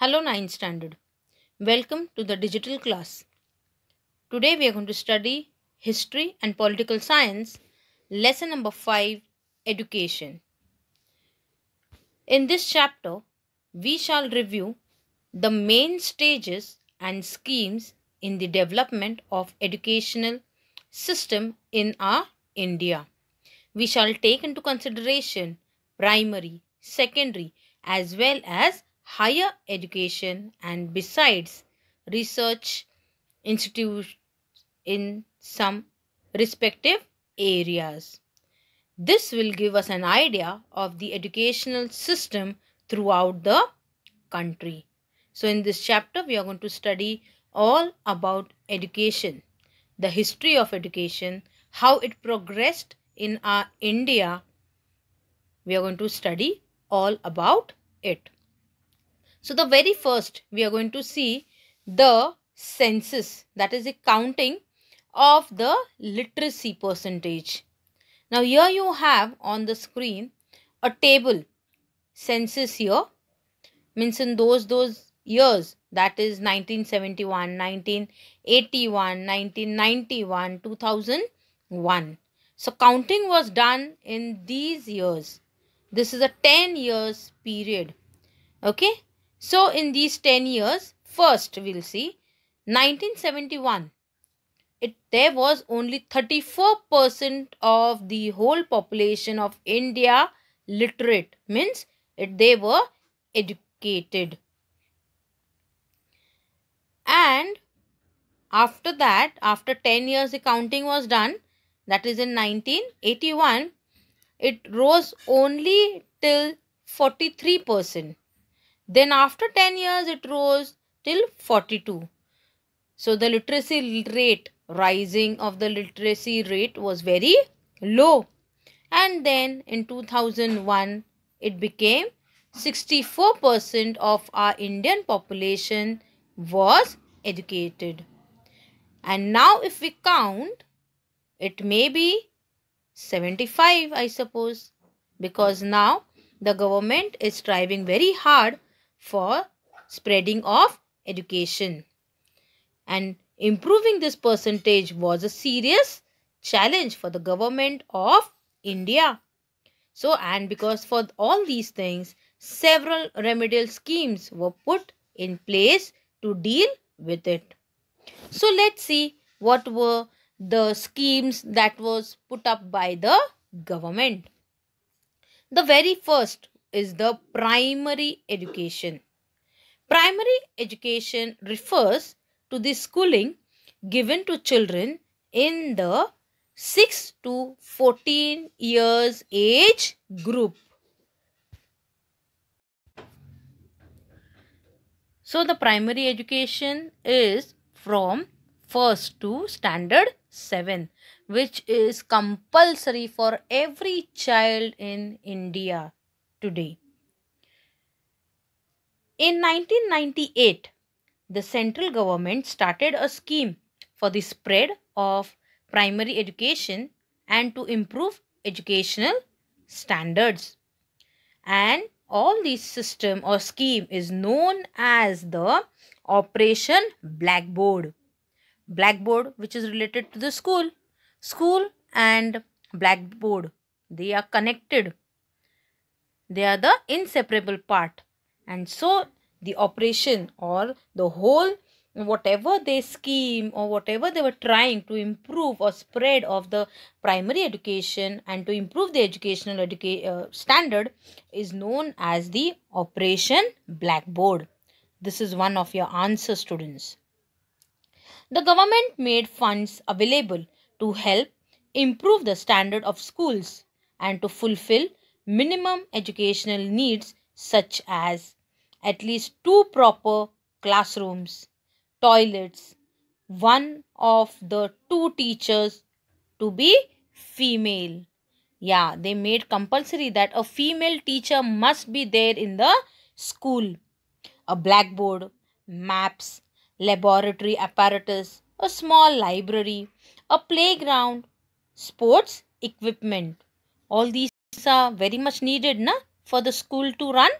Hello 9th standard. Welcome to the digital class. Today we are going to study history and political science lesson number 5 education. In this chapter we shall review the main stages and schemes in the development of educational system in our India. We shall take into consideration primary, secondary as well as higher education and besides research institutes in some respective areas. This will give us an idea of the educational system throughout the country. So in this chapter we are going to study all about education, the history of education, how it progressed in our India. We are going to study all about it. So the very first we are going to see the census that is the counting of the literacy percentage. Now here you have on the screen a table census year means in those those years that is 1971, 1981, 1991, 2001. So counting was done in these years. This is a 10 years period. Okay. So in these 10 years, first we'll see 1971. It, there was only 34% of the whole population of India literate. Means it, they were educated. And after that, after 10 years the counting was done, that is in 1981, it rose only till 43%. Then after 10 years, it rose till 42. So the literacy rate, rising of the literacy rate was very low. And then in 2001, it became 64% of our Indian population was educated. And now if we count, it may be 75 I suppose. Because now the government is striving very hard for spreading of education. And improving this percentage was a serious challenge for the government of India. So, and because for all these things, several remedial schemes were put in place to deal with it. So, let's see what were the schemes that was put up by the government. The very first is the primary education. Primary education refers to the schooling given to children in the 6 to 14 years age group. So the primary education is from first to standard 7 which is compulsory for every child in India today. In 1998, the central government started a scheme for the spread of primary education and to improve educational standards. And all this system or scheme is known as the Operation Blackboard. Blackboard which is related to the school. School and Blackboard. They are connected they are the inseparable part. And so the operation or the whole whatever they scheme or whatever they were trying to improve or spread of the primary education and to improve the educational educa uh, standard is known as the operation blackboard this is one of your answer students the government made funds available to help improve the standard of schools and to fulfill minimum educational needs such as at least two proper classrooms, toilets, one of the two teachers to be female. Yeah, they made compulsory that a female teacher must be there in the school. A blackboard, maps, laboratory apparatus, a small library, a playground, sports equipment. All these are very much needed na, for the school to run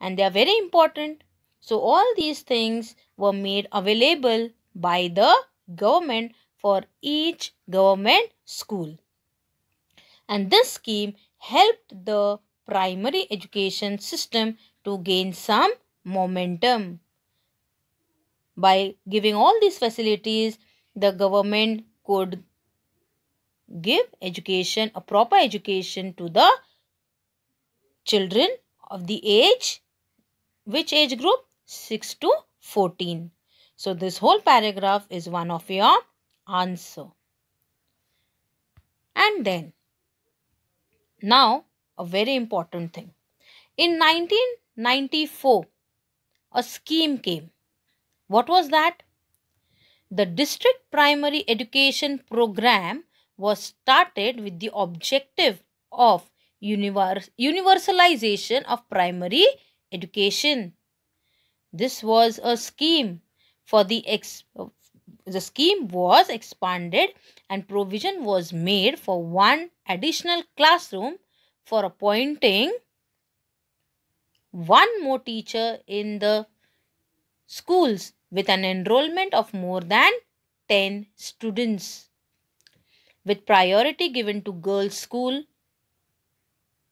and they are very important. So all these things were made available by the government for each government school. And this scheme helped the primary education system to gain some momentum. By giving all these facilities, the government could give education, a proper education to the children of the age, which age group? 6 to 14. So this whole paragraph is one of your answer. And then, now a very important thing. In 1994, a scheme came. What was that? The District Primary Education Program was started with the objective of universe, universalization of primary education. This was a scheme for the ex the scheme was expanded and provision was made for one additional classroom for appointing one more teacher in the schools with an enrollment of more than 10 students with priority given to girls' school,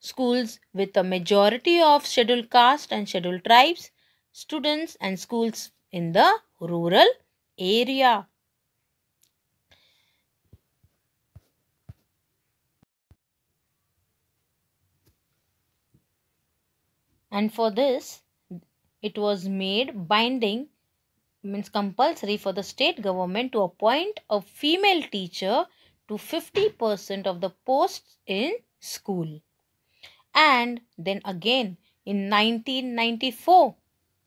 schools with a majority of scheduled caste and scheduled tribes, students and schools in the rural area. And for this, it was made binding means compulsory for the state government to appoint a female teacher to 50% of the posts in school. And then again in 1994,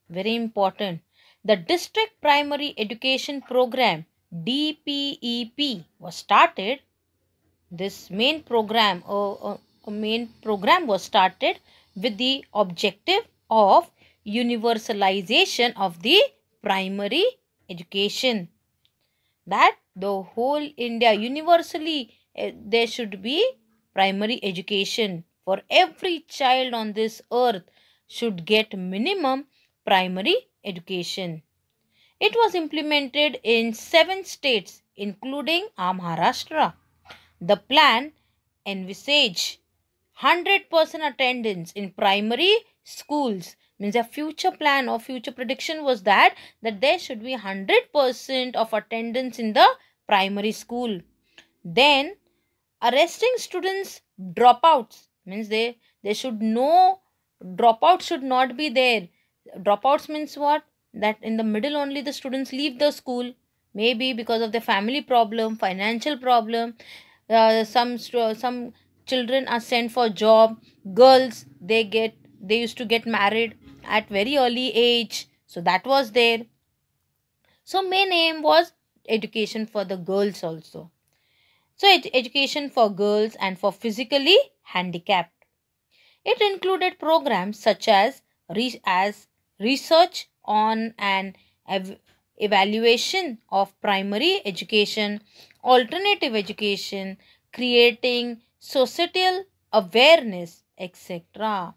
very important, the District Primary Education Program DPEP was started. This main program, uh, uh, main program was started with the objective of universalization of the primary education that the whole India universally eh, there should be primary education for every child on this earth should get minimum primary education. It was implemented in seven states including Maharashtra. The plan envisaged 100% attendance in primary schools means a future plan or future prediction was that that there should be 100% of attendance in the primary school then arresting students dropouts means they they should know dropouts should not be there dropouts means what that in the middle only the students leave the school maybe because of the family problem financial problem uh, some some children are sent for job girls they get they used to get married at very early age. So that was there. So main aim was education for the girls also. So education for girls and for physically handicapped. It included programs such as, re as research on an ev evaluation of primary education, alternative education, creating societal awareness, etc.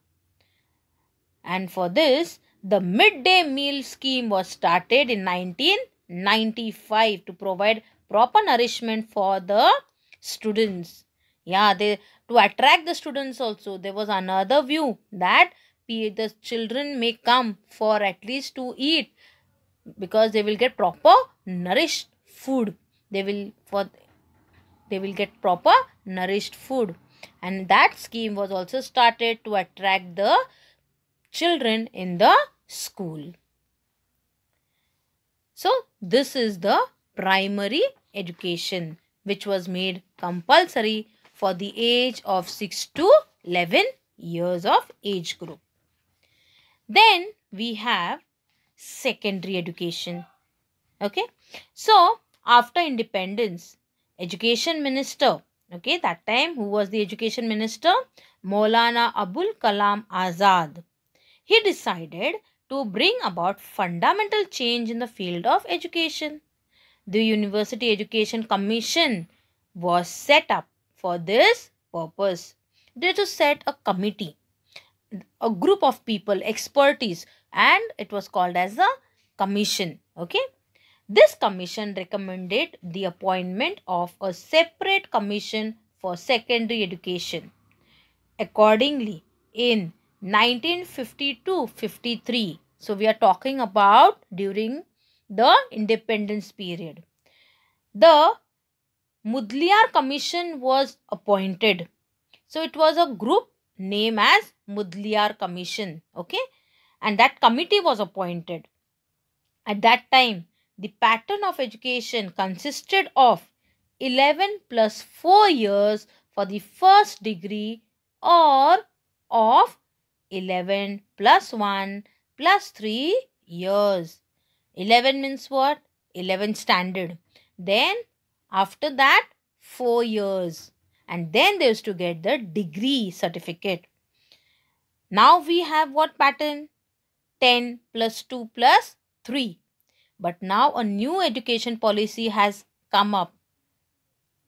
And for this, the midday meal scheme was started in 1995 to provide proper nourishment for the students. Yeah, they to attract the students also. There was another view that the children may come for at least to eat because they will get proper nourished food. They will for they will get proper nourished food and that scheme was also started to attract the children in the school. So, this is the primary education which was made compulsory for the age of 6 to 11 years of age group. Then we have secondary education. Okay. So, after independence, education minister, okay, that time who was the education minister? Maulana Abul Kalam Azad he decided to bring about fundamental change in the field of education. The University Education Commission was set up for this purpose. They to set a committee, a group of people, expertise, and it was called as a commission. Okay. This commission recommended the appointment of a separate commission for secondary education. Accordingly, in 1952-53. So we are talking about during the independence period. The Mudliar Commission was appointed. So it was a group named as Mudliar Commission. Okay. And that committee was appointed. At that time, the pattern of education consisted of 11 plus 4 years for the first degree or of 11 plus 1 plus 3 years. 11 means what? 11 standard. Then after that 4 years. And then they used to get the degree certificate. Now we have what pattern? 10 plus 2 plus 3. But now a new education policy has come up.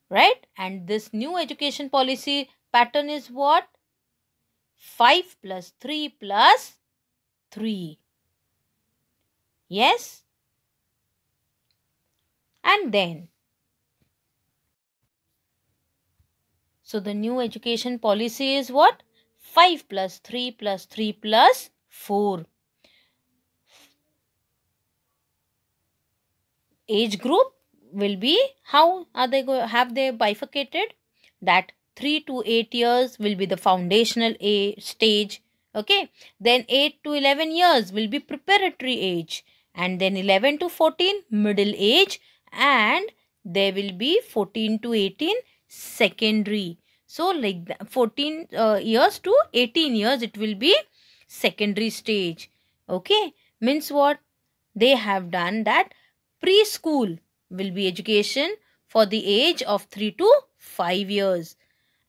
Right? And this new education policy pattern is what? 5 plus 3 plus 3. Yes? And then. So the new education policy is what? 5 plus 3 plus 3 plus 4. Age group will be how are they go have they bifurcated that 3 to 8 years will be the foundational age, stage. Okay. Then 8 to 11 years will be preparatory age. And then 11 to 14 middle age. And there will be 14 to 18 secondary. So like 14 uh, years to 18 years it will be secondary stage. Okay. Means what? They have done that preschool will be education for the age of 3 to 5 years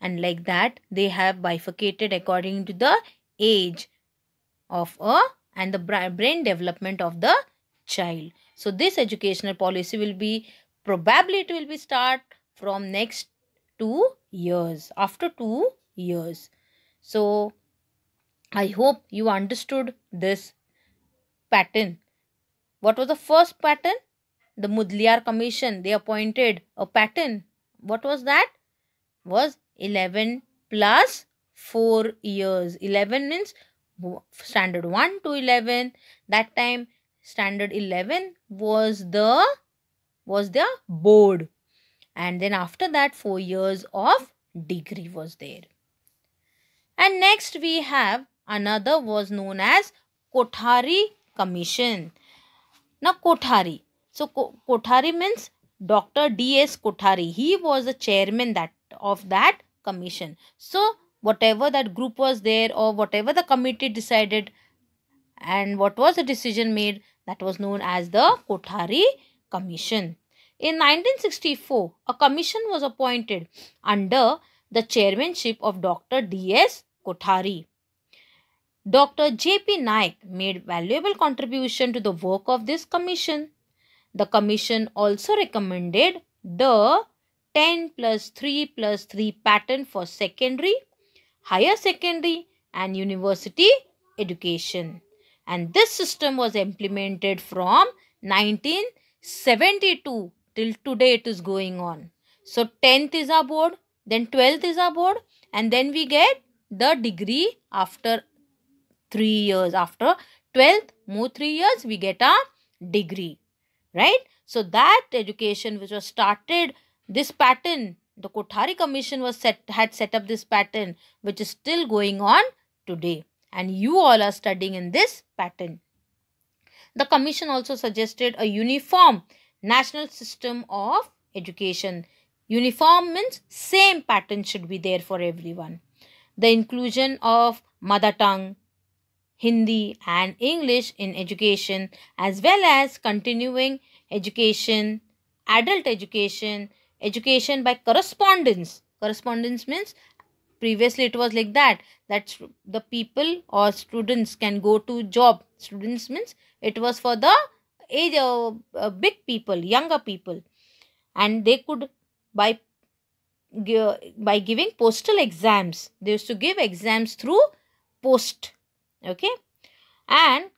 and like that they have bifurcated according to the age of a and the brain development of the child. So this educational policy will be probably it will be start from next two years after two years. So I hope you understood this pattern. What was the first pattern? The Mudliar Commission. They appointed a pattern. What was that? Was 11 plus 4 years. 11 means standard 1 to 11. That time standard 11 was the was the board. And then after that 4 years of degree was there. And next we have another was known as Kothari Commission. Now Kothari. So Kothari means Dr. D.S. Kothari. He was the chairman that of that commission. So, whatever that group was there or whatever the committee decided and what was the decision made that was known as the Kothari Commission. In 1964, a commission was appointed under the chairmanship of Dr. D.S. Kothari. Dr. J.P. Naik made valuable contribution to the work of this commission. The commission also recommended the 10 plus 3 plus 3 pattern for secondary, higher secondary and university education. And this system was implemented from 1972 till today it is going on. So 10th is our board, then 12th is our board and then we get the degree after 3 years. After 12th, more 3 years we get a degree, right? So that education which was started this pattern, the Kothari Commission was set, had set up this pattern which is still going on today. And you all are studying in this pattern. The commission also suggested a uniform national system of education. Uniform means same pattern should be there for everyone. The inclusion of mother tongue, Hindi and English in education as well as continuing education, adult education education by correspondence correspondence means previously it was like that that the people or students can go to job students means it was for the age uh, big people younger people and they could by by giving postal exams they used to give exams through post okay and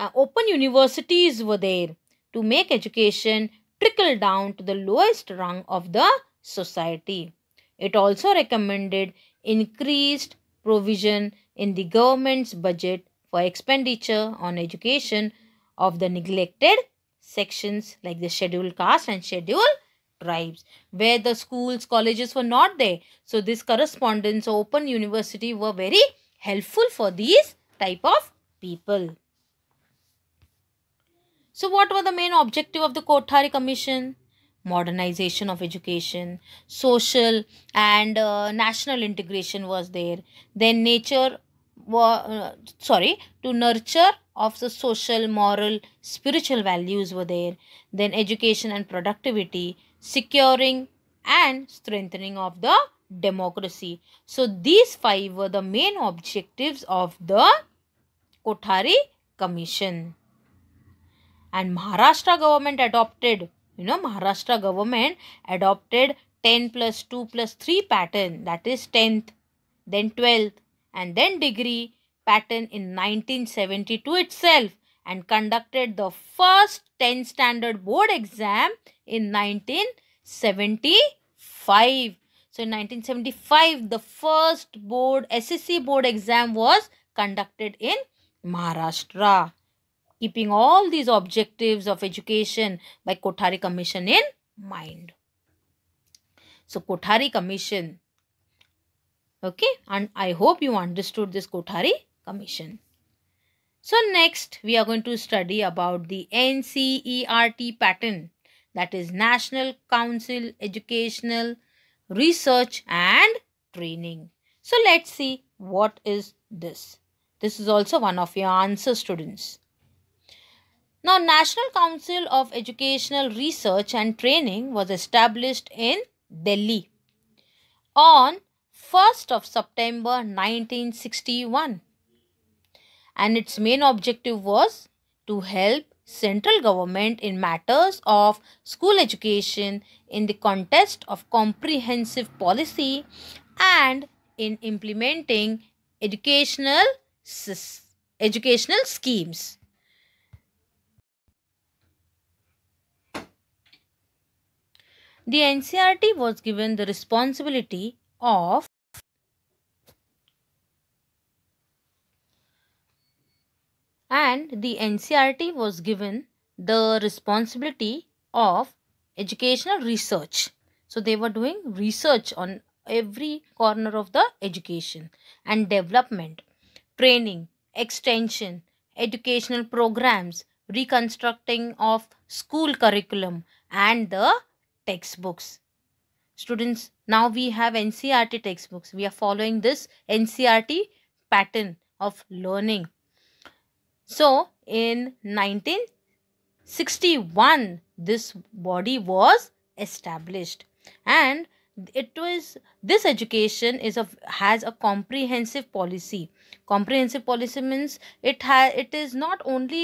uh, open universities were there to make education trickle down to the lowest rung of the society. It also recommended increased provision in the government's budget for expenditure on education of the neglected sections like the scheduled caste and scheduled tribes where the schools colleges were not there so this correspondence open university were very helpful for these type of people so, what were the main objective of the Kothari Commission? Modernization of education, social and uh, national integration was there. Then nature, uh, sorry, to nurture of the social, moral, spiritual values were there. Then education and productivity, securing and strengthening of the democracy. So these five were the main objectives of the Kothari Commission and Maharashtra government adopted, you know, Maharashtra government adopted 10 plus 2 plus 3 pattern that is 10th, then 12th and then degree pattern in 1972 itself and conducted the first 10 standard board exam in 1975. So in 1975, the first board, SSC board exam was conducted in Maharashtra keeping all these objectives of education by Kothari Commission in mind. So Kothari Commission. Okay, and I hope you understood this Kothari Commission. So next we are going to study about the NCERT pattern that is National Council Educational Research and Training. So let's see what is this. This is also one of your answer students. Now, National Council of Educational Research and Training was established in Delhi on 1st of September 1961 and its main objective was to help central government in matters of school education in the context of comprehensive policy and in implementing educational educational schemes The NCRT was given the responsibility of and the NCRT was given the responsibility of educational research. So they were doing research on every corner of the education and development, training, extension, educational programs, reconstructing of school curriculum and the textbooks. Students, now we have NCRT textbooks. We are following this NCRT pattern of learning. So, in 1961, this body was established and it was this education is of has a comprehensive policy comprehensive policy means it has it is not only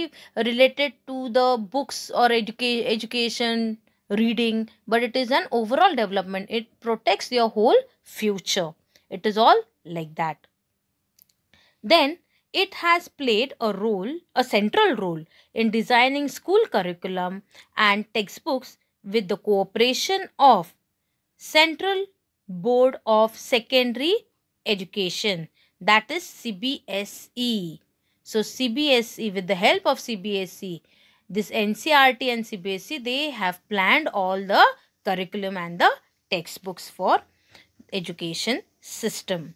related to the books or educa- education reading, but it is an overall development. It protects your whole future. It is all like that. Then it has played a role, a central role in designing school curriculum and textbooks with the cooperation of Central Board of Secondary Education that is CBSE. So CBSE with the help of CBSE this NCRT and CBSE, they have planned all the curriculum and the textbooks for education system.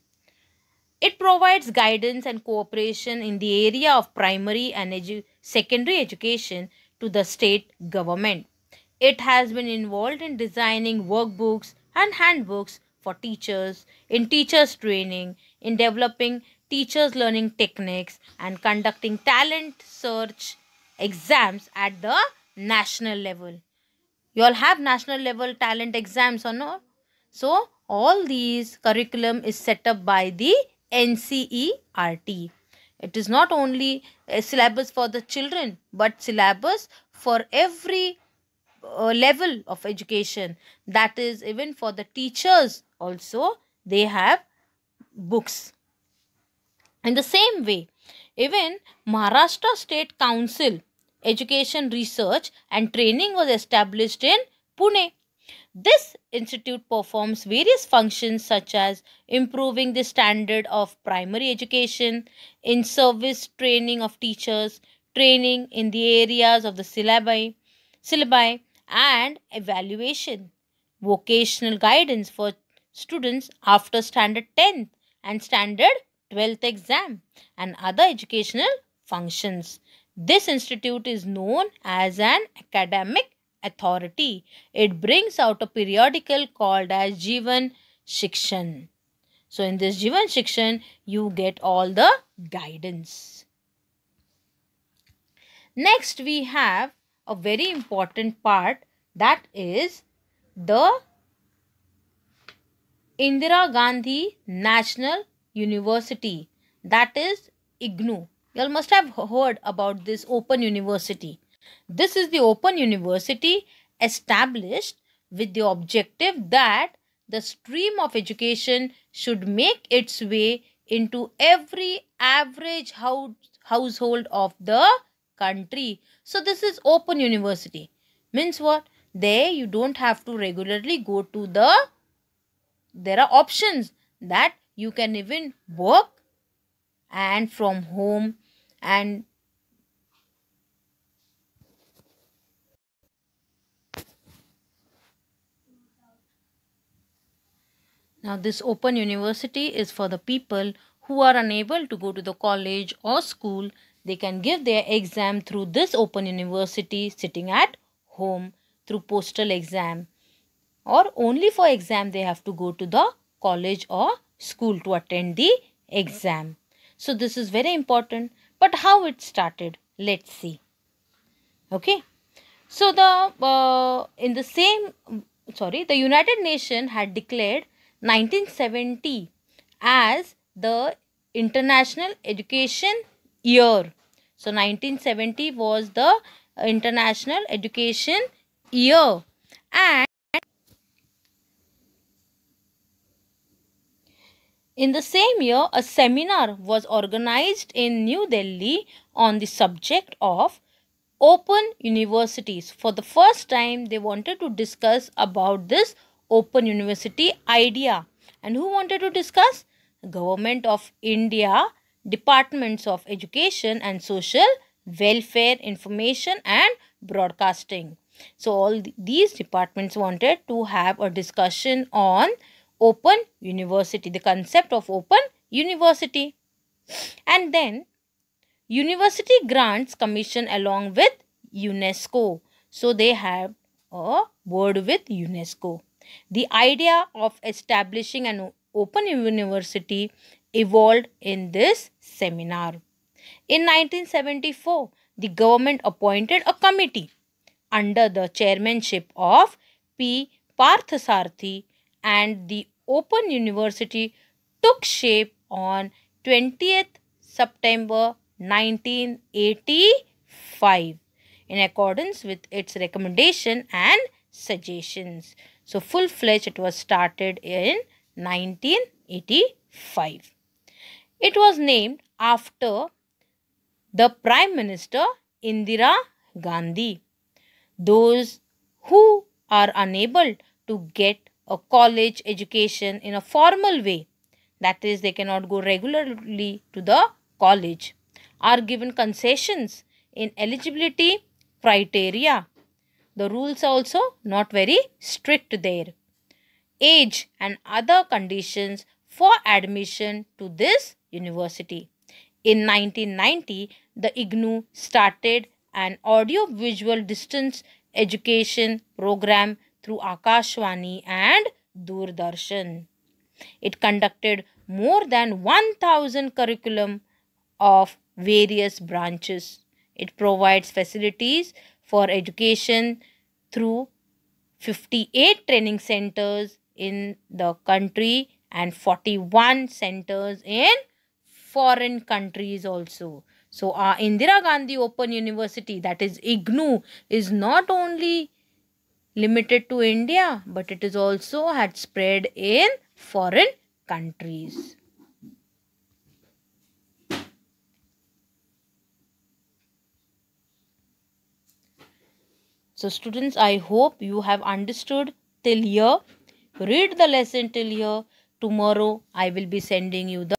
It provides guidance and cooperation in the area of primary and edu secondary education to the state government. It has been involved in designing workbooks and handbooks for teachers, in teachers training, in developing teachers learning techniques and conducting talent search exams at the national level. You all have national level talent exams or not? So, all these curriculum is set up by the NCERT. It is not only a syllabus for the children, but syllabus for every uh, level of education. That is, even for the teachers also, they have books. In the same way, even Maharashtra State Council Education Research and Training was established in Pune. This institute performs various functions such as improving the standard of primary education, in service training of teachers, training in the areas of the syllabi, syllabi and evaluation, vocational guidance for students after standard 10th and standard 12th exam and other educational functions. This institute is known as an academic authority. It brings out a periodical called as Jivan Shikshan. So in this Jivan Shikshan, you get all the guidance. Next, we have a very important part that is the Indira Gandhi National University that is IGNU. You all must have heard about this Open University. This is the Open University established with the objective that the stream of education should make its way into every average house, household of the country. So this is open university. Means what? There you don't have to regularly go to the, there are options that you can even work and from home and Now this open university is for the people who are unable to go to the college or school. They can give their exam through this open university sitting at home through postal exam or only for exam they have to go to the college or school to attend the exam. So this is very important. But how it started, let's see. Okay. So the uh, in the same sorry the United Nations had declared 1970 as the International Education Year. So 1970 was the International Education Year and In the same year, a seminar was organized in New Delhi on the subject of open universities. For the first time, they wanted to discuss about this open university idea. And who wanted to discuss? Government of India, Departments of Education and Social Welfare, Information and Broadcasting. So all these departments wanted to have a discussion on open university, the concept of open university. And then university grants commission along with UNESCO. So they have a word with UNESCO. The idea of establishing an open university evolved in this seminar. In 1974, the government appointed a committee under the chairmanship of P. Parthasarthi and the Open University took shape on 20th September 1985 in accordance with its recommendation and suggestions. So full-fledged it was started in 1985. It was named after the Prime Minister Indira Gandhi. Those who are unable to get a college education in a formal way. That is, they cannot go regularly to the college. Are given concessions in eligibility criteria. The rules are also not very strict there. Age and other conditions for admission to this university. In 1990, the IGNU started an audio-visual distance education program through Akashwani and Doordarshan. It conducted more than 1000 curriculum of various branches. It provides facilities for education through 58 training centers in the country and 41 centers in foreign countries also. So, our Indira Gandhi Open University, that is IGNU, is not only limited to India but it is also had spread in foreign countries. So students, I hope you have understood till here. Read the lesson till here. Tomorrow I will be sending you the